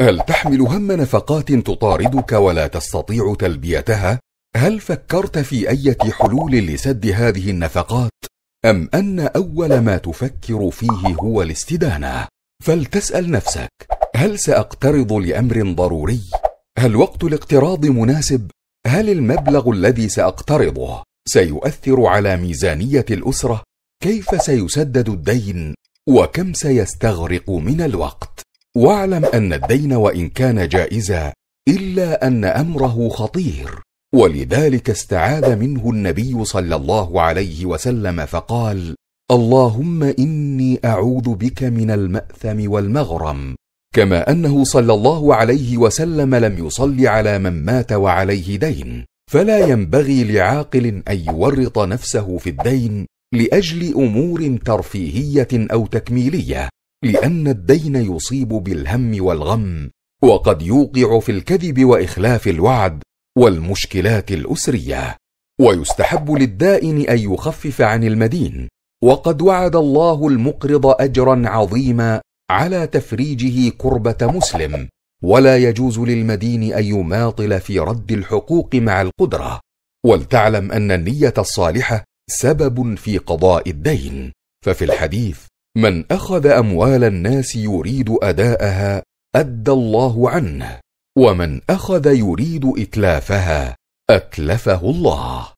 هل تحمل هم نفقات تطاردك ولا تستطيع تلبيتها هل فكرت في ايه حلول لسد هذه النفقات ام ان اول ما تفكر فيه هو الاستدانه فلتسال نفسك هل ساقترض لامر ضروري هل وقت الاقتراض مناسب هل المبلغ الذي ساقترضه سيؤثر على ميزانيه الاسره كيف سيسدد الدين وكم سيستغرق من الوقت واعلم ان الدين وان كان جائزا الا ان امره خطير ولذلك استعاذ منه النبي صلى الله عليه وسلم فقال اللهم اني اعوذ بك من الماثم والمغرم كما انه صلى الله عليه وسلم لم يصل على من مات وعليه دين فلا ينبغي لعاقل ان يورط نفسه في الدين لاجل امور ترفيهيه او تكميليه لان الدين يصيب بالهم والغم وقد يوقع في الكذب واخلاف الوعد والمشكلات الاسريه ويستحب للدائن ان يخفف عن المدين وقد وعد الله المقرض اجرا عظيما على تفريجه كربه مسلم ولا يجوز للمدين ان يماطل في رد الحقوق مع القدره ولتعلم ان النيه الصالحه سبب في قضاء الدين ففي الحديث من اخذ اموال الناس يريد اداءها ادى الله عنه ومن اخذ يريد اتلافها اتلفه الله